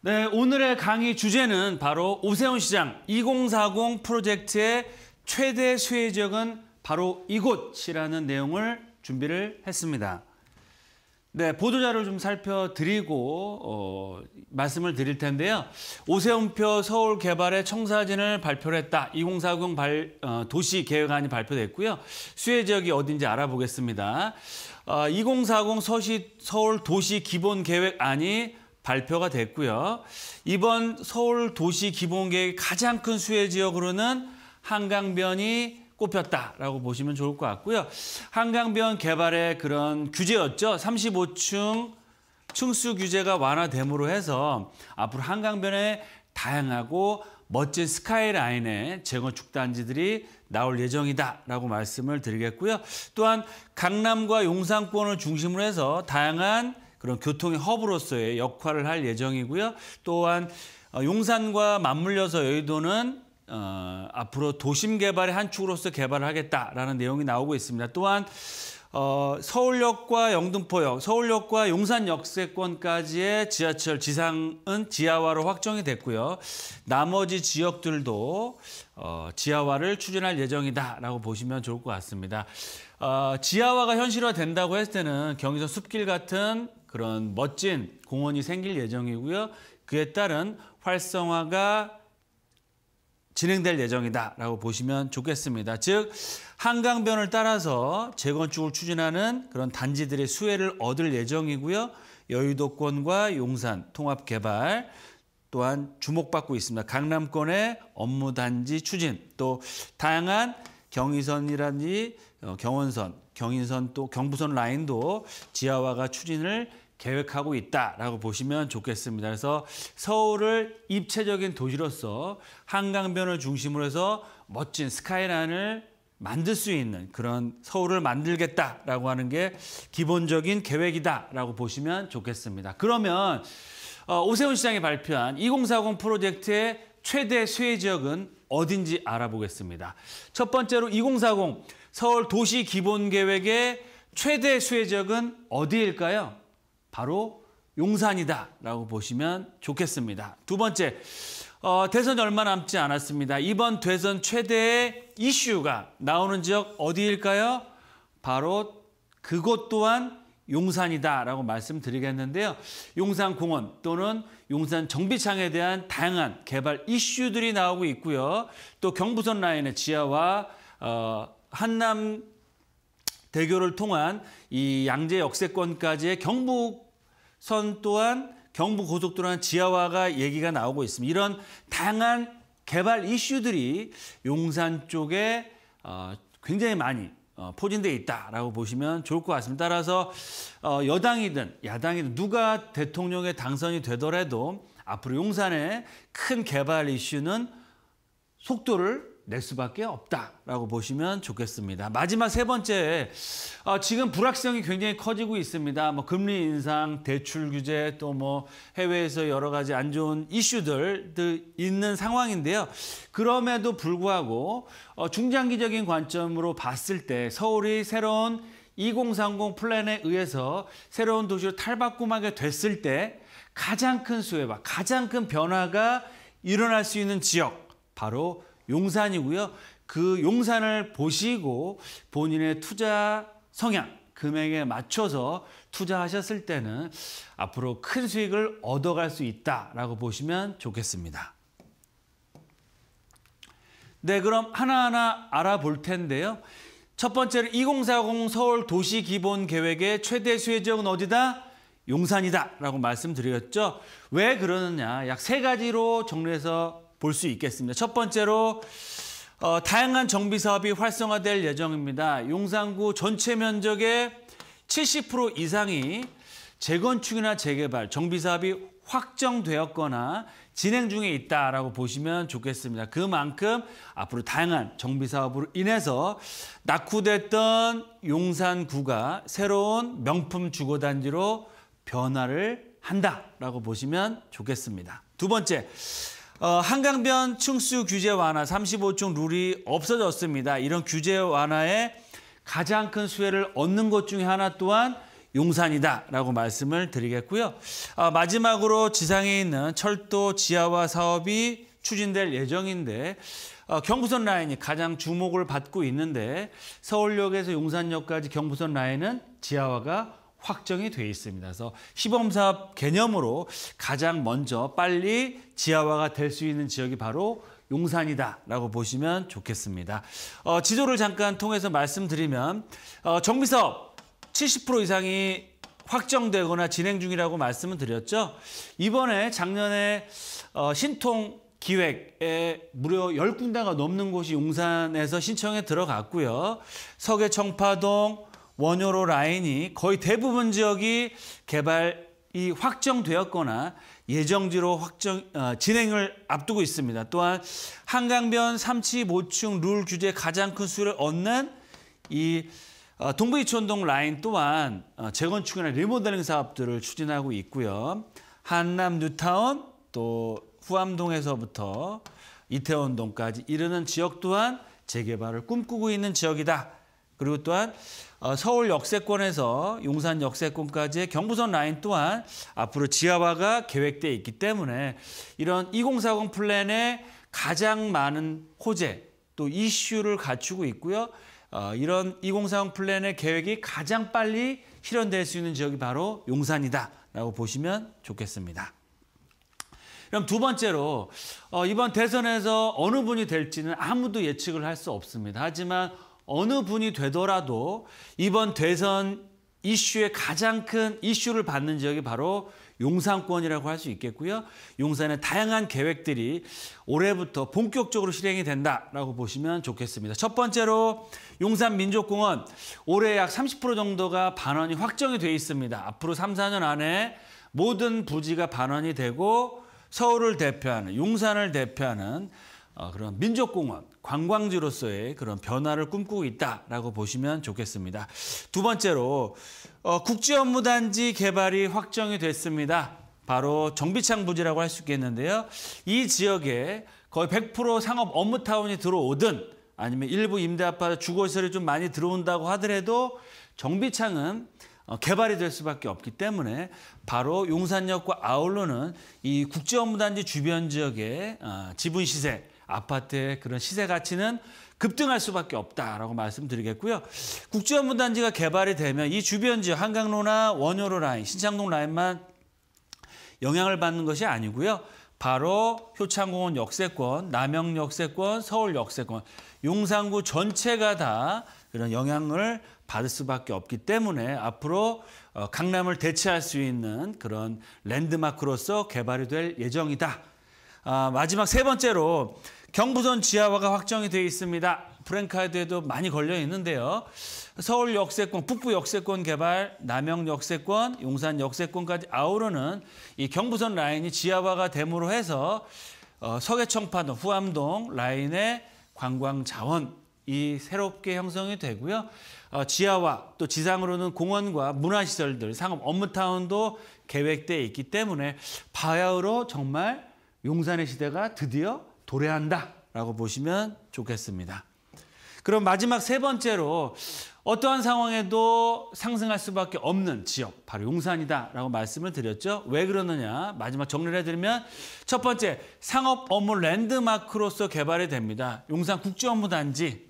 네, 오늘의 강의 주제는 바로 오세훈 시장 2040 프로젝트의 최대 수혜 지역은 바로 이곳이라는 내용을 준비를 했습니다. 네, 보도자료 좀 살펴드리고 어, 말씀을 드릴 텐데요. 오세훈표 서울 개발의 청사진을 발표를 했다. 2040 발, 어, 도시 계획안이 발표됐고요. 수혜 지역이 어딘지 알아보겠습니다. 어, 아, 2040 서시, 서울 도시 기본 계획안이 발표가 됐고요. 이번 서울 도시 기본계획 가장 큰 수혜 지역으로는 한강변이 꼽혔다라고 보시면 좋을 것 같고요. 한강변 개발의 그런 규제였죠. 35층 층수 규제가 완화됨으로 해서 앞으로 한강변에 다양하고 멋진 스카이라인의 재건축 단지들이 나올 예정이다라고 말씀을 드리겠고요. 또한 강남과 용산권을 중심으로 해서 다양한 그런 교통의 허브로서의 역할을 할 예정이고요. 또한 어, 용산과 맞물려서 여의도는 어, 앞으로 도심 개발의 한 축으로서 개발을 하겠다라는 내용이 나오고 있습니다. 또한 어, 서울역과 영등포역, 서울역과 용산역세권까지의 지하철 지상은 지하화로 확정이 됐고요. 나머지 지역들도 어, 지하화를 추진할 예정이다라고 보시면 좋을 것 같습니다. 어, 지하화가 현실화된다고 했을 때는 경의선 숲길 같은 그런 멋진 공원이 생길 예정이고요. 그에 따른 활성화가 진행될 예정이다라고 보시면 좋겠습니다. 즉 한강변을 따라서 재건축을 추진하는 그런 단지들의 수혜를 얻을 예정이고요. 여의도권과 용산 통합 개발 또한 주목받고 있습니다. 강남권의 업무 단지 추진 또 다양한 경의선이라든지 어, 경원선 경인선 또 경부선 라인도 지하화가 추진을 계획하고 있다라고 보시면 좋겠습니다. 그래서 서울을 입체적인 도시로서 한강변을 중심으로 해서 멋진 스카이라인을 만들 수 있는 그런 서울을 만들겠다라고 하는 게 기본적인 계획이다라고 보시면 좋겠습니다. 그러면 어, 오세훈 시장이 발표한 2040 프로젝트의 최대 수혜 지역은 어딘지 알아보겠습니다. 첫 번째로 2040 서울 도시 기본 계획의 최대 수혜적은 어디일까요? 바로 용산이다라고 보시면 좋겠습니다. 두 번째, 어, 대선이 얼마 남지 않았습니다. 이번 대선 최대의 이슈가 나오는 지역 어디일까요? 바로 그곳 또한 용산이다라고 말씀드리겠는데요. 용산공원 또는 용산 정비창에 대한 다양한 개발 이슈들이 나오고 있고요. 또 경부선 라인의 지하와 어, 한남 대교를 통한 이 양재 역세권까지의 경북선 또한 경북 고속도로는 지하화가 얘기가 나오고 있습니다. 이런 다양한 개발 이슈들이 용산 쪽에 어, 굉장히 많이 어, 포진돼 있다라고 보시면 좋을 것 같습니다. 따라서 어, 여당이든 야당이든 누가 대통령에 당선이 되더라도 앞으로 용산의 큰 개발 이슈는 속도를 낼 수밖에 없다라고 보시면 좋겠습니다. 마지막 세 번째, 어, 지금 불확실성이 굉장히 커지고 있습니다. 뭐 금리 인상, 대출 규제, 또 뭐 해외에서 여러 가지 안 좋은 이슈들 있는 상황인데요. 그럼에도 불구하고 어, 중장기적인 관점으로 봤을 때 서울이 새로운 2030 플랜에 의해서 새로운 도시로 탈바꿈하게 됐을 때 가장 큰 수혜와 가장 큰 변화가 일어날 수 있는 지역 바로 용산이고요. 그 용산을 보시고 본인의 투자 성향, 금액에 맞춰서 투자하셨을 때는 앞으로 큰 수익을 얻어갈 수 있다라고 보시면 좋겠습니다. 네, 그럼 하나하나 알아볼 텐데요. 첫 번째로 2040 서울 도시 기본 계획의 최대 수혜 지역은 어디다? 용산이다 라고 말씀드렸죠. 왜 그러느냐. 약 세 가지로 정리해서 볼수 있겠습니다. 첫 번째로 어, 다양한 정비 사업이 활성화될 예정입니다. 용산구 전체 면적의 70% 이상이 재건축이나 재개발, 정비 사업이 확정되었거나 진행 중에 있다라고 보시면 좋겠습니다. 그만큼 앞으로 다양한 정비 사업으로 인해서 낙후됐던 용산구가 새로운 명품 주거 단지로 변화를 한다라고 보시면 좋겠습니다. 두 번째, 어, 한강변 층수 규제 완화 35층 룰이 없어졌습니다. 이런 규제 완화에 가장 큰 수혜를 얻는 것 중에 하나 또한 용산이다라고 말씀을 드리겠고요. 아, 마지막으로 지상에 있는 철도 지하화 사업이 추진될 예정인데 어, 경부선 라인이 가장 주목을 받고 있는데 서울역에서 용산역까지 경부선 라인은 지하화가 확정이 돼 있습니다. 그래서 시범사업 개념으로 가장 먼저 빨리 지하화가 될 수 있는 지역이 바로 용산이다라고 보시면 좋겠습니다. 어, 지도를 잠깐 통해서 말씀드리면 어, 정비사업 70% 이상이 확정되거나 진행 중이라고 말씀을 드렸죠. 이번에 작년에 어, 신통 기획에 무려 0군데가 넘는 곳이 용산에서 신청에 들어갔고요. 서계 청파동, 원효로 라인이 거의 대부분 지역이 개발이 확정되었거나 예정지로 확정 어, 진행을 앞두고 있습니다. 또한 한강변 삼치 모층룰 규제 가장 큰 수를 얻는 이 어, 동부이촌동 라인 또한 어, 재건축이나 리모델링 사업들을 추진하고 있고요. 한남 뉴타운 또 후암동에서부터 이태원동까지 이르는 지역 또한 재개발을 꿈꾸고 있는 지역이다. 그리고 또한 어, 서울 역세권에서 용산 역세권까지의 경부선 라인 또한 앞으로 지하화가 계획돼 있기 때문에 이런 2040 플랜의 가장 많은 호재 또 이슈를 갖추고 있고요. 어, 이런 2040 플랜의 계획이 가장 빨리 실현될 수 있는 지역이 바로 용산이다라고 보시면 좋겠습니다. 그럼 두 번째로 어, 이번 대선에서 어느 분이 될지는 아무도 예측을 할 수 없습니다. 하지만 어느 분이 되더라도 이번 대선 이슈의 가장 큰 이슈를 받는 지역이 바로 용산권이라고 할 수 있겠고요. 용산의 다양한 계획들이 올해부터 본격적으로 실행이 된다라고 보시면 좋겠습니다. 첫 번째로 용산민족공원 올해 약 30% 정도가 반환이 확정이 돼 있습니다. 앞으로 3, 4년 안에 모든 부지가 반환이 되고 서울을 대표하는 용산을 대표하는 어, 그런 민족공원 관광지로서의 그런 변화를 꿈꾸고 있다라고 보시면 좋겠습니다. 두 번째로 어, 국제 업무단지 개발이 확정이 됐습니다. 바로 정비창 부지라고 할 수 있겠는데요. 이 지역에 거의 100% 상업 업무타운이 들어오든 아니면 일부 임대아파트 주거시설이 좀 많이 들어온다고 하더라도 정비창은 어, 개발이 될 수밖에 없기 때문에 바로 용산역과 아울러는 이 국제업무단지 주변 지역의 어, 지분 시세 아파트의 그런 시세 가치는 급등할 수밖에 없다라고 말씀드리겠고요. 국제원분단지가 개발이 되면 이 주변 지역 한강로나 원효로 라인, 신창동 라인만 영향을 받는 것이 아니고요. 바로 효창공원 역세권, 남영 역세권, 서울 역세권, 용산구 전체가 다 그런 영향을 받을 수밖에 없기 때문에 앞으로 어, 강남을 대체할 수 있는 그런 랜드마크로서 개발이 될 예정이다. 아, 마지막 세 번째로 경부선 지하화가 확정이 돼 있습니다. 브랜카드에도 많이 걸려 있는데요. 서울 역세권, 북부 역세권 개발, 남영 역세권, 용산 역세권까지 아우르는 이 경부선 라인이 지하화가 됨으로 해서 어, 서계청파동 후암동 라인의 관광 자원이 새롭게 형성이 되고요. 어, 지하와 또 지상으로는 공원과 문화시설들, 상업 업무타운도 계획돼 있기 때문에 바야흐로 정말 용산의 시대가 드디어 도래한다라고 보시면 좋겠습니다. 그럼 마지막 세 번째로 어떠한 상황에도 상승할 수밖에 없는 지역 바로 용산이다라고 말씀을 드렸죠. 왜 그러느냐 마지막 정리를 해드리면 첫 번째 상업 업무 랜드마크로서 개발이 됩니다. 용산 국제업무단지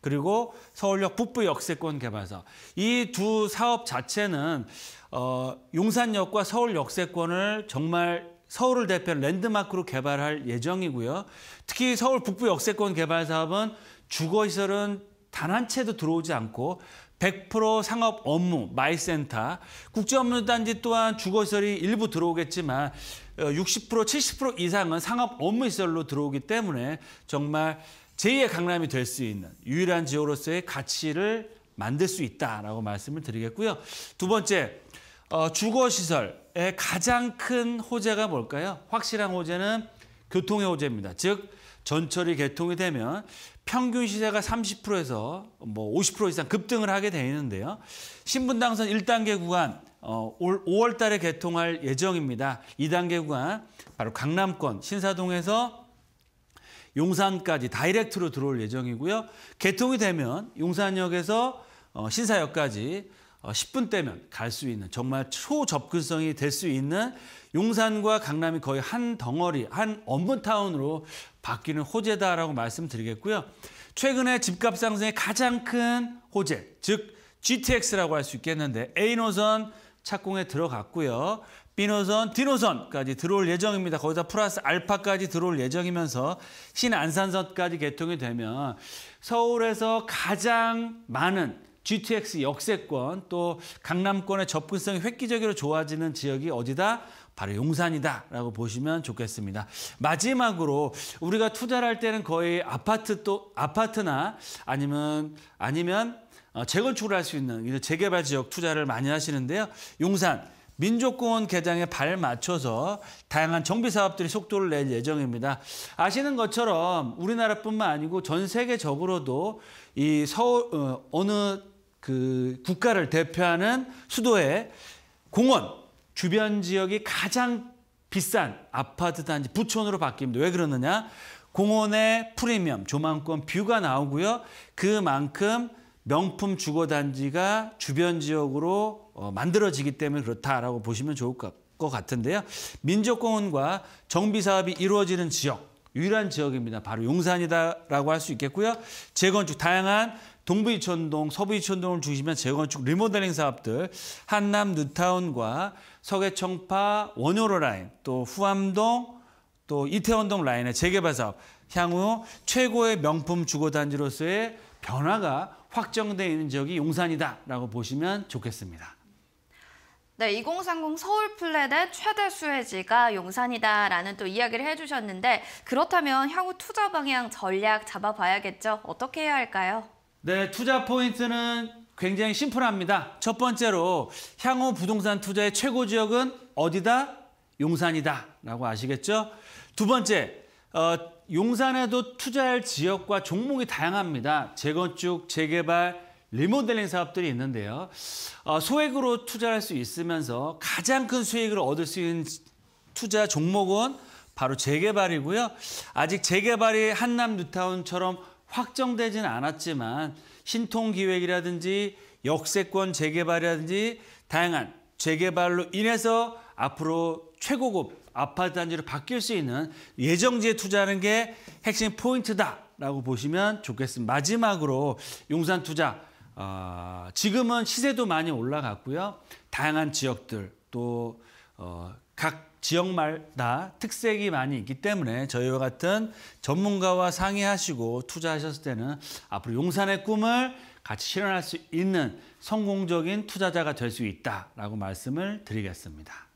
그리고 서울역 북부 역세권 개발서 이 두 사업 자체는 어, 용산역과 서울 역세권을 정말 서울을 대표한 랜드마크로 개발할 예정이고요. 특히 서울 북부 역세권 개발 사업은 주거시설은 단 한 채도 들어오지 않고 100% 상업 업무, 마이센터, 국제 업무 단지 또한 주거시설이 일부 들어오겠지만 60%, 어, 70% 이상은 상업 업무 시설로 들어오기 때문에 정말 제2의 강남이 될 수 있는 유일한 지역으로서의 가치를 만들 수 있다라고 말씀을 드리겠고요. 두 번째, 어, 주거시설의 가장 큰 호재가 뭘까요? 확실한 호재는 교통의 호재입니다. 즉 전철이 개통이 되면 평균 시세가 30%에서 뭐 50% 이상 급등을 하게 되는데요. 신분당선 1단계 구간 어, 올 5월 달에 개통할 예정입니다. 2단계 구간 바로 강남권 신사동에서 용산까지 다이렉트로 들어올 예정이고요. 개통이 되면 용산역에서 어, 신사역까지 10분 어, 떼면 갈 수 있는 정말 초접근성이 될 수 있는 용산과 강남이 거의 한 덩어리, 한 엄분타운으로 바뀌는 호재다라고 말씀드리겠고요. 최근에 집값 상승의 가장 큰 호재, 즉 GTX라고 할 수 있겠는데 A노선 착공에 들어갔고요. B노선, D노선까지 들어올 예정입니다. 거기다 플러스 알파까지 들어올 예정이면서 신안산선까지 개통이 되면 서울에서 가장 많은 GTX 역세권 또 강남권의 접근성이 획기적으로 좋아지는 지역이 어디다? 바로 용산이다라고 보시면 좋겠습니다. 마지막으로 우리가 투자를 할 때는 거의 아파트 또 아파트나 아니면 아니면 어, 재건축을 할 수 있는 이런 재개발 지역 투자를 많이 하시는데요. 용산 민족공원 개장에 발 맞춰서 다양한 정비 사업들이 속도를 낼 예정입니다. 아시는 것처럼 우리나라뿐만 아니고 전 세계적으로도 이 서울 어, 어느 그 국가를 대표하는 수도의 공원 주변 지역이 가장 비싼 아파트 단지 부촌으로 바뀝니다. 왜 그러느냐? 공원의 프리미엄 조망권 뷰가 나오고요. 그만큼 명품 주거 단지가 주변 지역으로 어, 만들어지기 때문에 그렇다라고 보시면 좋을 것 같은데요. 민족공원과 정비 사업이 이루어지는 지역 유일한 지역입니다. 바로 용산이다라고 할 수 있겠고요. 재건축 다양한 동부 이촌동 서부 이촌동을 중심한 재건축 리모델링 사업들 한남 뉴타운과 서계 청파 원효로 라인, 또 후암동, 또 이태원동 라인의 재개발 사업 향후 최고의 명품 주거단지로서의 변화가 확정되어 있는 지역이 용산이다라고 보시면 좋겠습니다. 네, 2030 서울 플랫의 최대 수혜지가 용산이다라는 또 이야기를 해주셨는데 그렇다면 향후 투자 방향 전략 잡아봐야겠죠. 어떻게 해야 할까요? 네, 투자 포인트는 굉장히 심플합니다. 첫 번째로 향후 부동산 투자의 최고 지역은 어디다? 용산이다 라고 아시겠죠? 두 번째, 어, 용산에도 투자할 지역과 종목이 다양합니다. 재건축, 재개발, 리모델링 사업들이 있는데요. 어, 소액으로 투자할 수 있으면서 가장 큰 수익을 얻을 수 있는 투자 종목은 바로 재개발이고요. 아직 재개발이 한남 뉴타운처럼 확정되지는 않았지만 신통 기획이라든지 역세권 재개발이라든지 다양한 재개발로 인해서 앞으로 최고급 아파트 단지로 바뀔 수 있는 예정지에 투자하는 게 핵심 포인트다라고 보시면 좋겠습니다. 마지막으로 용산 투자 어, 지금은 시세도 많이 올라갔고요. 다양한 지역들 또각 어, 지역마다 특색이 많이 있기 때문에 저희와 같은 전문가와 상의하시고 투자하셨을 때는 앞으로 용산의 꿈을 같이 실현할 수 있는 성공적인 투자자가 될 수 있다라고 말씀을 드리겠습니다.